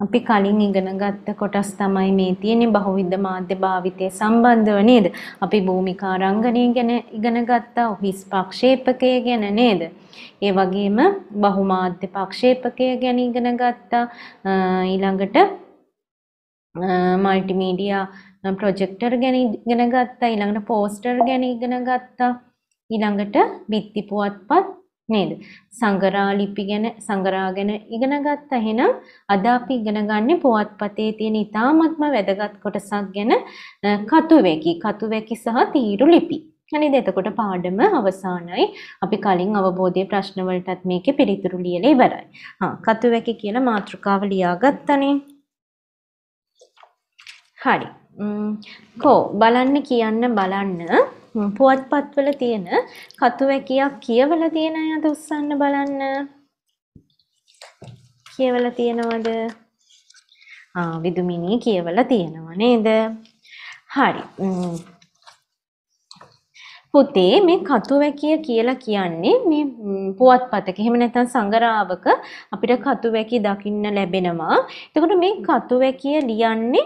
අපි කලින් ඉගෙන ගත්ත කොටස් තමයි මේ තියෙන්නේ බහුවිධ මාධ්‍ය භාවිතය සම්බන්ධව නේද? අපි භූමිකා රංගනය ගැන ඉගෙන ගත්තා, හිස් පක්ෂේපකය ගැන නේද? ඒ වගේම බහුමාධ්‍ය පක්ෂේපකය ගැන ඉගෙන ගත්තා. ඊළඟට මල්ටිමීඩියා ප්‍රොජෙක්ටර් ගැන ඉගෙන ගත්තා. ඊළඟට පෝස්ටර් ගැන ඉගෙන ගත්තා. ඊළඟට බිත්ති පුවත්පත් නේද? සංගරා ලිපි ගැන සංගරා ගැන ඉගෙන ගත්තා. එහෙනම් අද අපි ඉගෙන ගන්නේ පුවත්පතේ තියෙන ඉතාමත්ම වැදගත් කොටසක් ගැන කතුවැකි, කතුවැකි සහ තීරු ලිපි. හරිද? එතකොට පාඩම අවසానයි. අපි කලින් අවබෝධයේ ප්‍රශ්න වලටත් මේකේ පිළිතුරු ලියලා ඉවරයි. හා කතුවැකි කියන මාතෘකාව ලියාගත්තනේ. හරි. කෝ බලන්න කියන්න බලන්න පුවත්පත්වල තියෙන කතුවැකියක් කියවල තියෙන අද උස්සන්න බලන්න කියවල තියෙනවද විදුමිනී කියවල තියෙනවා නේද හරි පුතේ මේ කතුවැකිය කියලා කියන්නේ මේ පුවත්පතක එහෙම නැත්නම් සංගරාවක අපිට කතුවැකි දකින්න ලැබෙනවා. එතකොට මේ කතුවැකිය ලියන්නේ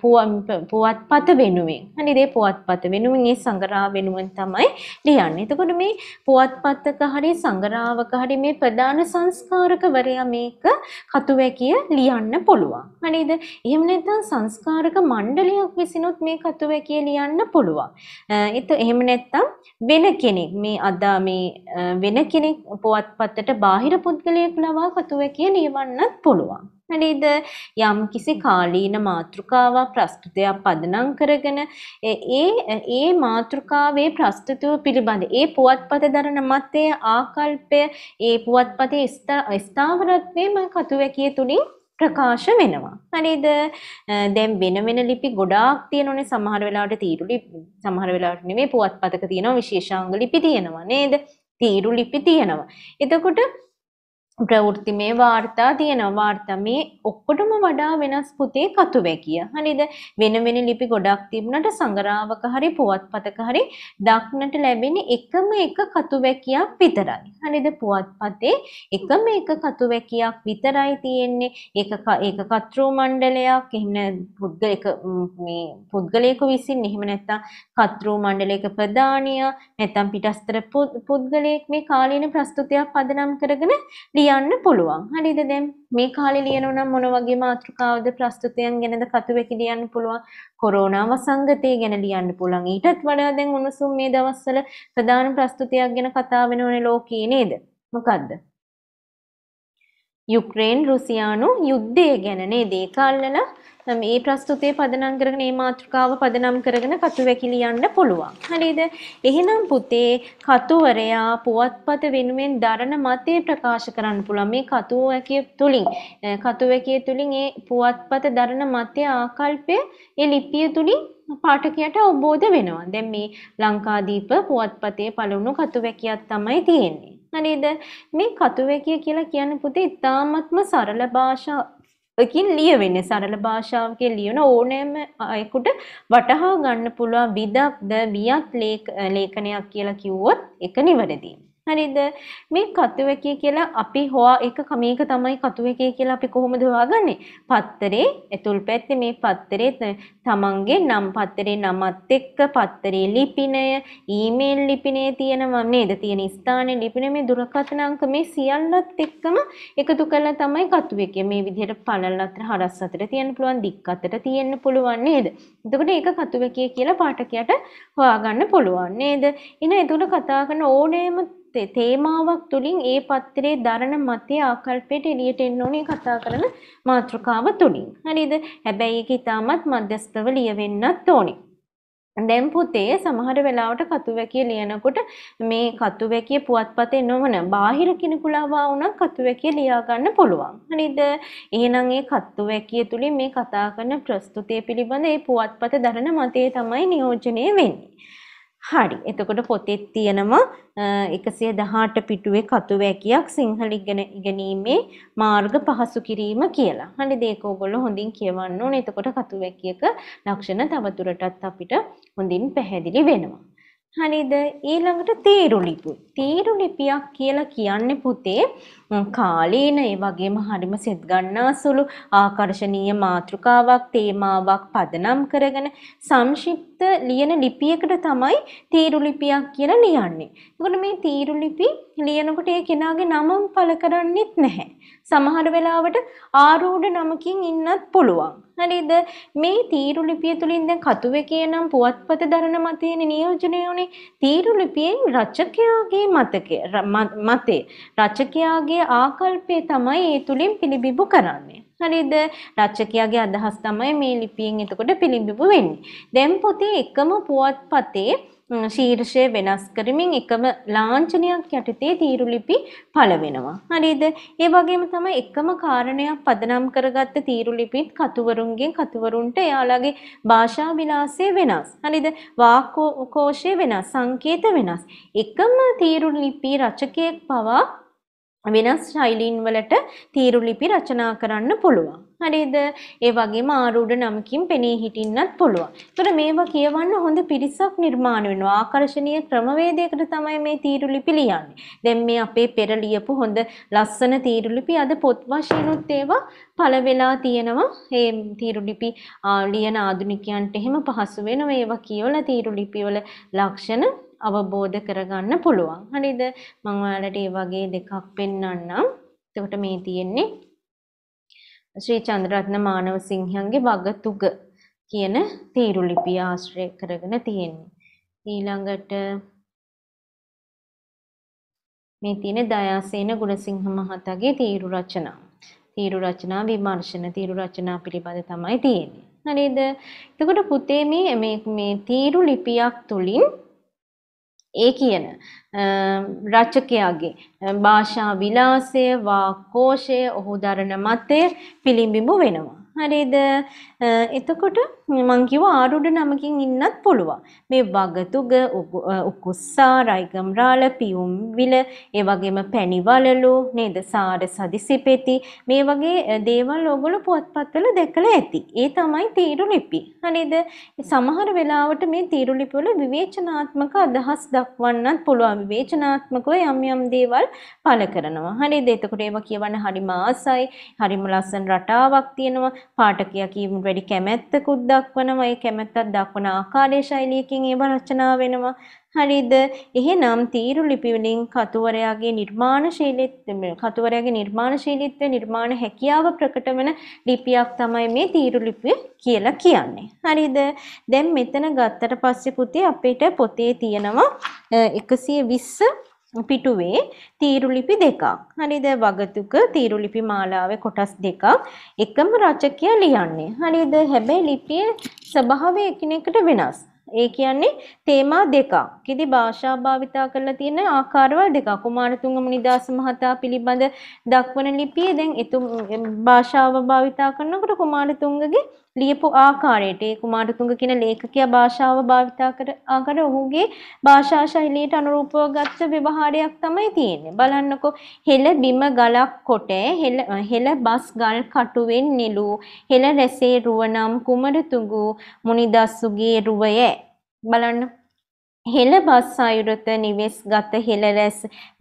පුවත්පත වෙනුවෙන් අනිදේ පුවත්පත වෙනුවෙන් ඒ සංගරාව වෙනුවෙන් තමයි ලියන්නේ. එතකොට මේ පුවත්පතක හරි සංගරාවක හරි මේ ප්‍රධාන සංස්කාරකවරයා මේක කතුවැකිය ලියන්න පුළුවන්. හරිද? එහෙම නැත්නම් සංස්කාරක මණ්ඩලයක් විසිනුත් මේ කතුවැකිය ලියන්න පුළුවන්. ඒත් එහෙම නැත්නම් වෙන කෙනෙක් මේ අදා මේ වෙන කෙනෙක් පුවත්පතට බාහිර පුද්ගලයෙක් ලවා කතුවැකිය ලියවන්නත් පුළුවන්. නේද? යම් කිසි කාලීන මාතෘකාවක් ප්‍රස්තුතයක් පදනම් කරගෙන ඒ ඒ මාතෘකාවේ ප්‍රස්තුතව පිළිබඳ ඒ පුවත්පත දරන මතය ආකල්පය ඒ පුවත්පතේ ස්ථාවරත්වය මම කතුවැකිය තුලින් ප්‍රකාශ වෙනවා. හරිද? දැන් වෙන වෙන ලිපි ගොඩාක් තියෙනනේ සමහර වෙලාවට තීරු ලිපි සමහර වෙලාවට නෙමෙයි පුවත්පතක තියෙනවා විශේෂාංග ලිපි තියෙනවා නේද? තීරු ලිපි තියෙනවා. එතකොට ප්‍රවෘත්තිමය වාර්තා තියෙනවා වාර්තා මේ ඔක්කොටම වඩා වෙනස් පුතේ කතුවැකිය. හරිද? වෙන වෙන ලිපි ගොඩක් තිබුණාට සංගරාවක හරි පුවත්පතක හරි දක්නට ලැබෙන එකම එක කතුවැකියක් විතරයි. හරිද? පුවත්පතේ එකම එක කතුවැකියක් විතරයි තියෙන්නේ. ඒක ඒක කතෘ මණ්ඩලයක් එහෙම පුද්ගලයක මේ පුද්ගලයෙකු විසින් එහෙම නැත්නම් කතෘ මණ්ඩලයක ප්‍රධානියා නැත්නම් පිටස්තර පුද්ගලයෙක් මේ කාලීන ප්‍රස්තුතියක් පදනම් කරගෙන ලියන්න පුළුවන්. හරිද? දැන් මේ කාලේ ලියනවා නම් මොන වගේ මාතෘකාවද ප්‍රස්තුතයන් ගැනද කතුවැකි ලියන්න පුළුවන්. කොරෝනා වසංගතය ගැන ලියන්න පුළුවන්. ඊටත් වඩා දැන් උණුසුම් මේ දවස්වල ප්‍රධාන ප්‍රස්තුතියක් ගැන කතා වෙනෝනේ ලෝකේ නේද? මොකද්ද? යුක්‍රේන් රුසියානු යුද්ධය ගැන නේද ඒක අල්ලලා මේ ප්‍රස්තුතයේ පදනම් කරගෙන මේ මාතෘකාව පදනම් කරගෙන කතු වැකිලි යන්න පුළුවන්. හරිද? එහෙනම් පුතේ කතුවරයා පුවත්පත වෙනුවෙන් දරන මතය ප්‍රකාශ කරන්න පුළුවන්. මේ කතුවැකිය තුලින් කතුවැකිය තුලින් මේ පුවත්පත දරන මතය ආකල්පය ඒ ලිපිය තුලින් පාඨකයට අවබෝධ වෙනවා. දැන් මේ ලංකාදීප පුවත්පතේ පළවුණු කතුවැකියක් තමයි තියෙන්නේ. හරිද? මේ කතුවැකිය කියලා කියන පුතේ ඉතාමත්ම සරල භාෂාවකින් ලියවෙන්නේ. සරල භාෂාවකින් ලියන ඕනෑම අයෙකුට වටහා ගන්න පුළුවන් විදක්ද වියත් ලේඛනයක් කියලා කිව්වොත් ඒක නිවැරදියි. හරිද මේ කතුවැකිය කියලා අපි හොවා එක මේක තමයි කතුවැකිය කියලා අපි කොහොමද හොයාගන්නේ පත්තරේ ඇතුල් පැත්තේ මේ පත්තරේ තමන්ගේ නම් පත්තරේ නමත් එක්ක පත්තරේ ලිපිනය ඊමේල් ලිපිනේ තියෙනවා නේද තියෙන ස්ථානයේ ලිපිනේ මේ දුරකථන අංක මේ සියල්ලත් එක්කම එකතු කරලා තමයි කතුවැකිය මේ විදිහට පළල් අතර හරස් අතර තියෙන්න පුළුවන් දික් අතර තියෙන්න පුළුවන් නේද එතකොට ඒක කතුවැකිය කියලා පාඨකයාට හොයාගන්න පුළුවන් නේද එහෙනම් එතකොට කතා කරන ඕනෑම තේමාවක් තුලින් ඒ පත්‍රයේ දරණ මතයේ ආකල්පයට එළියට එන්න ඕනේ කතා කරන මාතෘකාව තුලින්. හරිද? හැබැයි ඒක ඊටමත් මධ්‍යස්ථව ලියවෙන්නත් ඕනේ. දැන් පුතේ සමහර වෙලාවට කතුවැකිය ලියනකොට මේ කතුවැකිය පුවත්පතේ නොවන බාහිර කිනුකුලාවා වුණත් කතුවැකිය ලියා ගන්න පුළුවන්. හරිද? එහෙනම් ඒ කතුවැකිය තුලින් මේ කතා කරන ප්‍රස්තුතිය පිළිබඳ ඒ පුවත්පත දරන මතය තමයි නියෝජනය වෙන්නේ. හරි. එතකොට පොතේ තියෙනවා 118 පිටුවේ කතුවැකියක් සිංහල ඉගෙන ඉගෙනීමේ මාර්ග පහසු කිරීම කියලා. හරි මේක ඕගොල්ලෝ හොඳින් කියවන්න ඕනේ. එතකොට කතුවැකියක ලක්ෂණ තවදුරටත් අපිට හොඳින් පැහැදිලි වෙනවා. හරිද? ඊළඟට තීරු ලිපි. තීරු ලිපියක් කියලා කියන්නේ පුතේ කාලීන ඒ වගේම හරිම සෙත් ගන්නා සුළු ආකර්ශනීය මාතෘකාවක් තේමාවක් පදනම් කරගෙන සංක්ෂිප්ත ලියන ලිපියකට තමයි තීරු ලිපියක් කියලා ලියන්නේ. ඒකට මේ තීරු ලිපි ලියනකොට ඒ කෙනාගේ නමම පළ කරන්නෙත් නැහැ. සමහර වෙලාවට ආරූඪ නමකින් ඉන්නත් පුළුවන්. හරිද? මේ තීරු ලිපිය තුලින් දැන් කතුවේකේ නම් පුවත්පත දරන මතයේ නියෝජනය උනේ තීරු ලිපියෙන් රචකයාගේ මතකය මතේ රචකයාගේ රචකයාගේ ආකල්පය තමයි ඒ තුලින් පිළිබිඹු කරන්නේ. හරිද? රචකයාගේ අදහස් තමයි මේ ලිපියෙන් එතකොට පිළිබිඹු වෙන්නේ. දැන් පොතේ එකම පුවත්පතේ ශීර්ෂය වෙනස් කරමින් එකම ලාංඡනයක් යටතේ තීරු ලිපි පළ වෙනවා. හරිද? ඒ වගේම තමයි එකම කාරණයක් පදනම් කරගත්ත තීරු ලිපිත් කතුවරුන්ගෙන් කතුවරුන්ට එයාලගේ භාෂා විලාසය වෙනස්. හරිද? වාක්කෝෂය වෙනස්, සංකේත වෙනස්. එකම තීරු ලිපි රචකයෙක් පවා වෙනස් ශෛලීන් වලට තීරු ලිපි රචනා කරන්න පුළුවන්. හරිද? ඒ වගේම ආරූඪ නමකින් පෙනී හිටින්නත් පුළුවන්. ඒතර මේවා කියවන්න හොඳ පිරිසක් නිර්මාණය වෙනවා. ආකර්ශනීය ක්‍රමවේදයකට තමයි මේ තීරු ලිපි ලියන්නේ. දැන් මේ අපේ පෙර ලියපු හොඳ ලස්සන තීරු ලිපි අද පොත් වශයෙන්ුත් ඒවා පළ වෙලා තියෙනවා. මේ තීරු ලිපි ලියන ආධුනිකයන්ට එහෙම පහසු වෙනවා. ඒවා කියවලා තීරු ලිපි වල ලක්ෂණ අවබෝධ කරගන්න පුළුවන්. හරිද? මම ඔයාලට ඒ වගේ දෙකක් පෙන්වන්නම්. එතකොට මේ තියෙන්නේ ශ්‍රී චන්ද්‍රරත්න මානවසිංහයන්ගේ වගතුග කියන තීරු ලිපිය ආශ්‍රය කරගෙන තියෙන්නේ. ඊළඟට මේ තියෙන දයාසේන ගුණසිංහ මහතාගේ තීරු රචනා. තීරු රචනා විමර්ශන තීරු රචනා පිළිබඳ තමයි තියෙන්නේ. හරිද? එතකොට පුතේ මේ මේ තීරු ලිපියක් තුලින් ඒ කියන රචකයාගේ භාෂා විලාසය වා කෝෂය ඔහු දරණ මතය පිළිඹිඹු වෙනවා. හරිද? එතකොට මං කිව්වා ආරුඩ නමකින් ඉන්නත් පුළුවන්. මේ වගතුග උකුස්සා රයිගම් රාල පියුම් විල ඒ වගේම පැණිවලලු නේද සාර සදිසිපෙති මේ වගේ දේවල් ඕගොල්ලෝ පුවත්පත්වල දැකලා ඇති. ඒ තමයි තීරු ලිපි. හරිද? සමහර වෙලාවට මේ තීරු ලිපිවල විවේචනාත්මක අදහස් දක්වන්නත් පුළුවන්. විවේචනාත්මකව යම් යම් දේවල් පළ කරනවා. හරිද? එතකොට ඒවා කියවන්න හරිම ආසයි. හරිම ලස්සන රටාවක් තියෙනවා. පාඨකයා කීමට වැඩි කැමැත්තකුත් දක්වනවා. ඒ කැමැත්තක් දක්වන ආකාරයේ ශෛලියකින් ඒව රචනා වෙනවා. හරිද? එහෙනම් තීරු ලිපි වලින් කතුවරයාගේ නිර්මාණශීලීත්වය කතුවරයාගේ නිර්මාණශීලීත්වය නිර්මාණ හැකියාව ප්‍රකට වෙන ලිපියක් තමයි මේ තීරු ලිපිය කියලා කියන්නේ. හරිද? දැන් මෙතන ගත්තට පස්සේ පුතේ අපිට පොතේ තියෙනවා 120 පිටුවේ තීරුලිපි දෙකක්. හරිද? වගතුක තීරුලිපි මාලාවේ කොටස් දෙකක් එකම රචකයා ලියන්නේ. හරිද? හැබැයි ලිපියේ ස්වභාවය එකිනෙකට වෙනස්. ඒ කියන්නේ තේමා දෙකක්. කිදි භාෂා භාවිතා කරලා තියෙන ආකාරවල දෙකක්. කුමාරතුංගම නිදාස මහතා පිළිබඳ දක්වන ලිපියේ දැන් එතුම් භාෂාව භාවිතා කරනකොට කුමාරතුංගගේ ලියපු ආකාරයට ඒ කුමාරතුංග කියන ලේඛකයා භාෂාව භාවිතා කර ආකාර ඔහුගේ භාෂා ශෛලියට අනුරූපව ගත්ත ව්‍යවහාරයක් තමයි තියෙන්නේ. බලන්නකෝ හෙළ බිම ගලක් කොට හෙළ හෙළ බස් ගල් කටුවෙන් නෙළු හෙළ රැසේ රුවනම් කුමරතුඟු මුනිදස්සුගේ රුවය බලන්න හෙළ බස් අයුරත නිවෙස් ගත හෙළ රැස්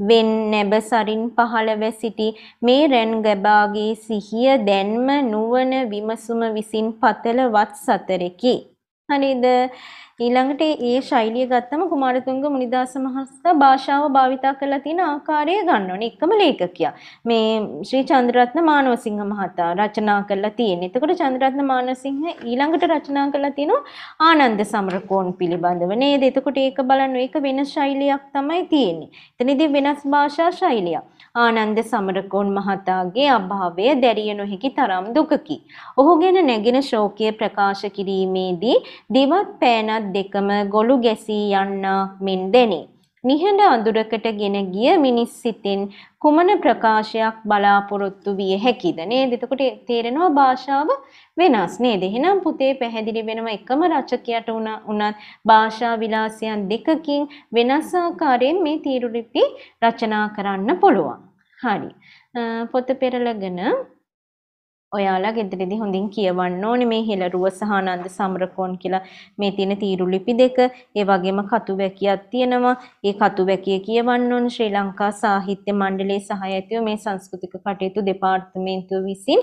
වෙන් නැබ සරින් පහළව සිටි මේ රැන් ගැබාගේ සිහිය දැන්ම නුවණ විමසුම විසින් පතල වත් සතරකි. හරිද ඊළඟට ඒ ශෛලිය ගත්තම කුමාරතුංග මුනිදාස මහතා භාෂාව භාවිතා කරලා තියෙන ආකාරය ගන්න ඕනේ එකම ලේඛකයා. මේ ශ්‍රී චන්ද්‍රරත්න මානවසිංහ මහතා රචනා කරලා තියෙන. එතකොට චන්ද්‍රරත්න මානවසිංහ ඊළඟට රචනා කරලා තිනු ආනන්ද සමරකෝන් පිළිබඳව නේද? එතකොට ඒක බලන්න ඒක වෙන ශෛලියක් තමයි තියෙන්නේ. එතනදී වෙනස් භාෂා ශෛලියක්. ආනන්ද සමරකෝන් මහතාගේ අභාවය දැරිය නොහැකි තරම් දුකකි. ඔහු ගැන නැගෙන ශෝකය ප්‍රකාශ කිරීමේදී දිවත් පෑනත් දෙකම ගොළු ගැසී යන්නක් මෙන් දැනේ. නිහඬ අඳුරකට ගෙන ගිය මිනිස් සිතින් කුමන ප්‍රකාශයක් බලාපොරොත්තු විය හැකිද නේද? එතකොට තේරෙනවා භාෂාව වෙනස් නේද? එහෙනම් පුතේ පැහැදිලි වෙනවා එකම රචකයාට උනත් භාෂා විලාසයන් දෙකකින් වෙනස් ආකාරයෙන් මේ තීරු රචනා කරන්න පුළුවන්. හරි. පොත පෙරලගෙන ඔයාලා ගෙදරදී හොඳින් කියවන්න ඕනේ මේ හෙළරුව සහ ආනන්ද සමරකෝන් කියලා මේ තියෙන තීරු ලිපි දෙක. ඒ වගේම කතු වැකියක් තියෙනවා. ඒ කතු වැකිය කියවන්න ඕනේ ශ්‍රී ලංකා සාහිත්‍ය මණ්ඩලයේ සහාය ඇතිව මේ සංස්කෘතික කටයුතු දෙපාර්තමේන්තුව විසින්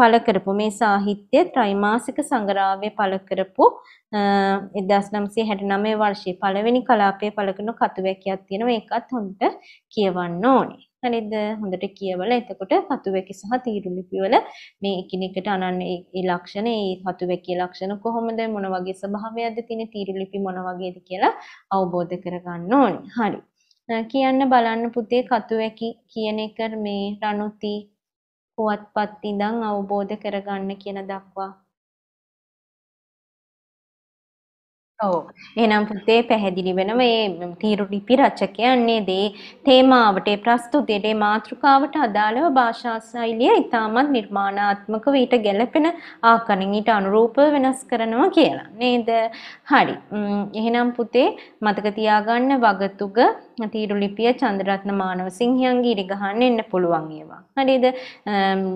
පළ කරපු මේ සාහිත්‍ය ත්‍රිමාසික සංග්‍රහයේ පළ කරපු 1969 වර්ෂයේ පළවෙනි කලාපයේ පළ කරන කතු වැකියක් තියෙනවා. ඒකත් හොඳට කියවන්න ඕනේ. හරිද හොඳට කියවලා එතකොට පතුවැකි සහ තීරු ලිපිවල මේ එකිනෙකට අනන්‍ය ඒ ලක්ෂණ ඒ පතුවැකි ලක්ෂණ කොහොමද මොන වගේ ස්වභාවයක්ද තියෙන තීරු ලිපි මොන වගේද කියලා අවබෝධ කරගන්න ඕනේ. හරි. කියන්න බලන්න පුතේ කතුවැකි කියන එක මේ රණුති පුවත්පත් ඉඳන් අවබෝධ කරගන්න කියන දක්වා ඔව්. එහෙනම් පුතේ පැහැදිලි වෙන මේ තීරු ලිපි රචකයන්නේ දේ තේමාවට ඒ ප්‍රස්තුතියට ඒ මාතෘකාවට අදාළව භාෂා ශෛලිය ඉතාමත් නිර්මාණාත්මක වීට ගැළපෙන ආකාරයෙන් ඊට අනුරූපව වෙනස් කරනවා කියලා. නේද? හරි. එහෙනම් පුතේ මතක තියාගන්න වගතුග තීරු ලිපිය චන්ද්‍රරත්න මානවසිංහයන්ගේ ඉරිගහන්න එන්න පුළුවන් ඒවා. හරිද?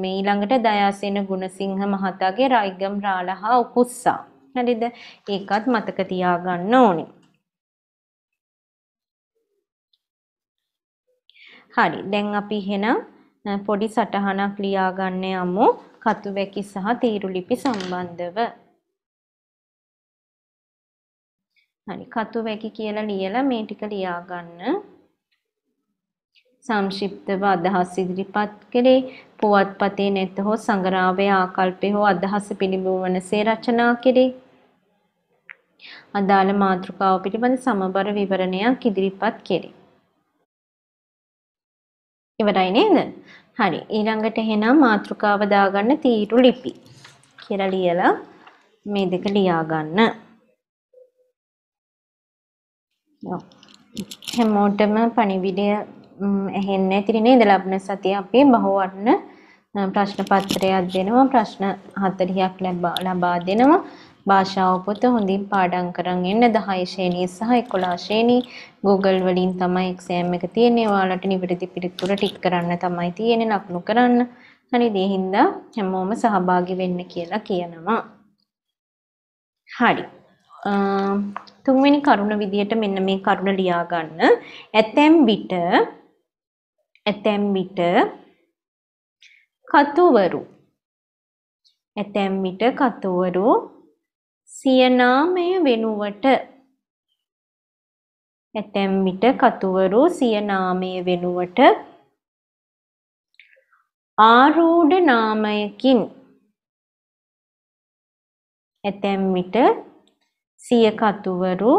මේ ඊළඟට දයාසේන ගුණසිංහ මහතාගේ රයිගම් රාලහා උකුස්සා හරිද? ඒකත් මතක තියාගන්න ඕනේ. හරි. දැන් අපි එහෙනම් පොඩි සටහනක් ලියාගන්න යමු. කතුවැකි සහ තීරු ලිපි සම්බන්ධව. හරි. කතුවැකි කියලා ලියලා මේ ටික ලියාගන්න. සංක්ෂිප්තව අදහස් ඉදිරිපත් කරේ පුවත්පතේ නැත හෝ සංග්‍රාමයේ ආකල්පේ හෝ අදහස පිළිබිඹු වනසේ රචනා කෙරේ අදාළ මාතෘකාව පිළිබඳ සමබර විවරණයක් ඉදිරිපත් කෙරේ. ඉවරයි නේද? හරි. ඊළඟට එහෙනම් මාතෘකාව දාගන්න තීරු ලිපි කියලා ලියලා මේ දෙක ලියා ගන්න. හැමෝටම පණිවිඩය ඇහෙන්නේ නැතිනේ නේද? ලබන සතිය අපි බහුවර්ණ ප්‍රශ්න පත්‍රයක් දෙනවා. ප්‍රශ්න 40ක් ලබා දෙනවා. භාෂාව පොත හොඳින් පාඩම් කරන් එන්න 10 ශ්‍රේණිය සහ 11 ශ්‍රේණිය Google වලින් තමයි එක්සෑම් එක තියෙන්නේ. ඔයාලට නිවැරදි පිළිතුර ටික් කරන්න තමයි තියෙන්නේ ලකුණු කරන්න. හරි ඒ හින්දා හැමෝම සහභාගී වෙන්න කියලා කියනවා. හරි. තුන්වෙනි කරුණ විදියට මෙන්න මේ කරුණ ලියා ගන්න. ඇතැම් විට ඇතැම් විට කතුවරු ඇතැම් විට කතුවරු සිය නාමය වෙනුවට ඇතැම් විට කතුවරු සිය නාමය වෙනුවට ආරූඪ නාමයකින් ඇතැම් විට සිය කතුවරු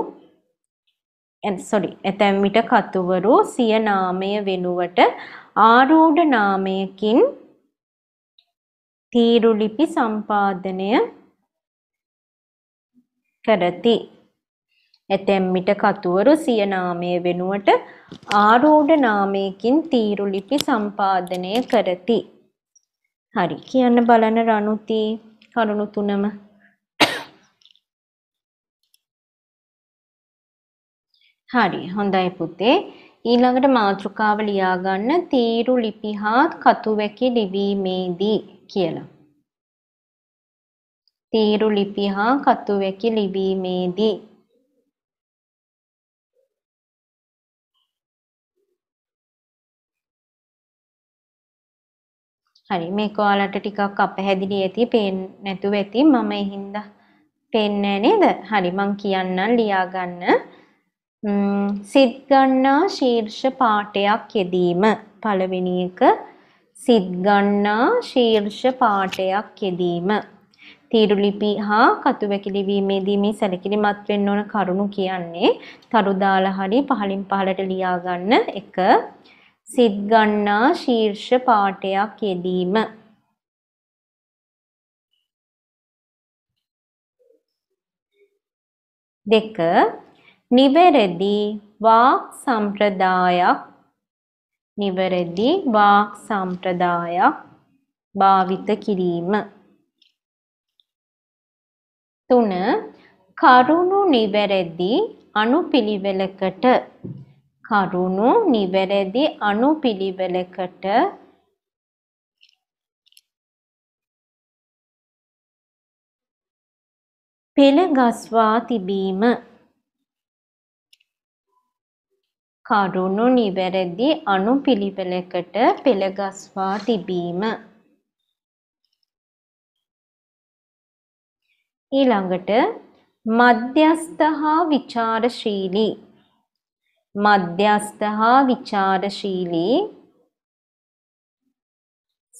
sorry ඇතැම් විට කතුවරු සිය නාමය වෙනුවට ආරූඪ නාමයකින් තීරුලිපි සම්පාදනය කරති. ඇතැම් විට කතුවරු සිය නාමය වෙනුවට ආරූඪ නාමයකින් තීරු ලිපි සම්පාදනය කරති. හරි කියන්න බලන රණුති කරුණු තුනම හරි හොඳයි පුතේ ඊළඟට මාතෘකාව ලියා ගන්න තීරු ලිපි හා කතුවැකි ලිවීමේදී කියලා තීරු ලිපි හා කතුවැකි ලිවීමේදී හරි මේක ඔයාලට ටිකක් අපහැදිලි ඇති පේන්නේ නැතුව ඇති මම එහින්ද පේන්නේ නේද හරි මං කියන්නම් ලියා ගන්න සිත් ගන්නා ශීර්ෂ පාඨයක් යෙදීම පළවෙනි එක සිත් ගන්නා ශීර්ෂ පාඨයක් යෙදීම තීරු ලිපි හා කතුවැකි ලිවීමේදී මේ සැලකිලිමත් වෙන්න ඕන කරුණු කියන්නේ තරු දාලා හරි පහලින් පහලට ලියා ගන්න එක සිත් ගන්නා ශීර්ෂ පාඨයක් යෙදීම දෙක නිවැරදි වාක් සම්ප්‍රදායක් නිවැරදි වාක් සම්ප්‍රදායක් භාවිත කිරීම තුන කරුණු නිවැරදි අනුපිළිවෙලකට කරුණු නිවැරදි අනුපිළිවෙලකට පෙළගස්වා තිබීම කරුණු නිවැරදි අනුපිළිවෙලකට පෙළගස්වා තිබීම ඊළඟට මධ්‍යස්ත හා ਵਿਚාරශීලී මධ්‍යස්ත හා ਵਿਚාරශීලී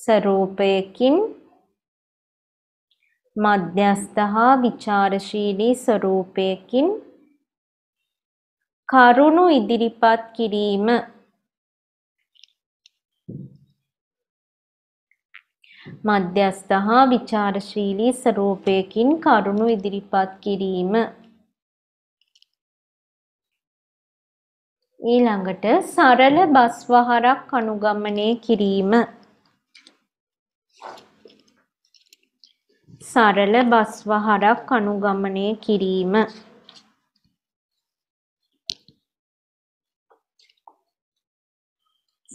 ස්වરૂපයකින් මධ්‍යස්ත හා ਵਿਚාරශීලී ස්වરૂපයකින් කරුණු ඉදිරිපත් කිරීම මධ්‍යස්ථ හා ਵਿਚාරශීලී ස්වરૂපයකින් කරුණු ඉදිරිපත් කිරීම ඊළඟට සරල බස් වහරක් අනුගමනය කිරීම සරල බස් වහරක් අනුගමනය කිරීම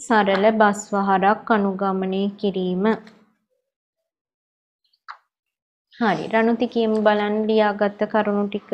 සරල බස් වහරක් අනුගමනය කිරීම හරි රණුති කියමු බලන් ලියාගත්ත කරුණු ටික